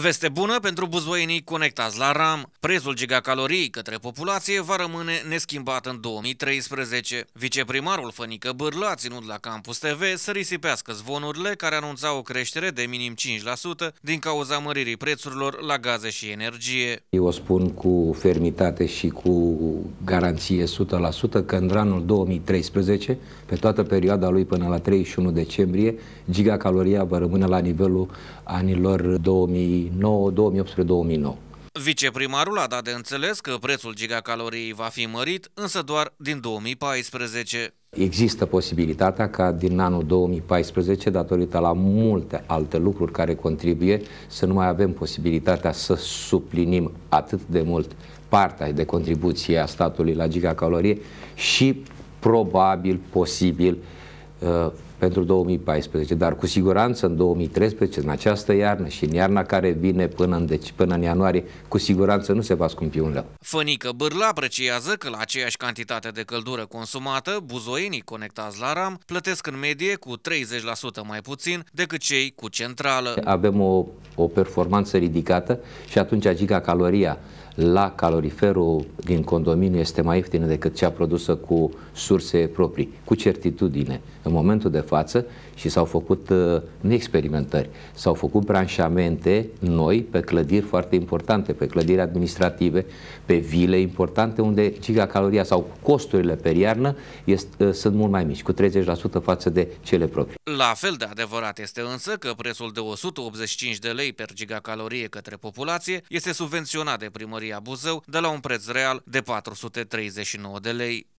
Veste bună pentru buzoienii conectați la RAM. Prețul gigacalorii către populație va rămâne neschimbat în 2013. Viceprimarul Fănică Bârlă a ținut la Campus TV să risipească zvonurile care anunțau o creștere de minim 5% din cauza măririi prețurilor la gaze și energie. Eu o spun cu fermitate și cu garanție 100% că în anul 2013, pe toată perioada lui până la 31 decembrie, gigacaloria va rămâne la nivelul anilor 2000 2009-2018-2009. Viceprimarul a dat de înțeles că prețul gigacaloriei va fi mărit, însă doar din 2014. Există posibilitatea ca din anul 2014, datorită la multe alte lucruri care contribuie, să nu mai avem posibilitatea să suplinim atât de mult partea de contribuție a statului la gigacalorie și probabil, posibil, uh, pentru 2014, dar cu siguranță în 2013, în această iarnă și în iarna care vine până în, deci, până în ianuarie, cu siguranță nu se va scumpi un leu. Fănică Bârla apreciază că la aceeași cantitate de căldură consumată, buzoienii conectați la RAM plătesc în medie cu 30% mai puțin decât cei cu centrală. Avem o o performanță ridicată și atunci gigacaloria la caloriferul din condominiu este mai ieftină decât cea produsă cu surse proprii, cu certitudine în momentul de față și s-au făcut uh, experimentări, s-au făcut branșamente noi pe clădiri foarte importante, pe clădiri administrative, pe vile importante unde gigacaloria sau costurile pe iarnă este, uh, sunt mult mai mici, cu 30% față de cele proprii. La fel de adevărat este însă că prețul de 185 de lei lei per gigacalorie către populație este subvenționat de primăria Buzău de la un preț real de 439 de lei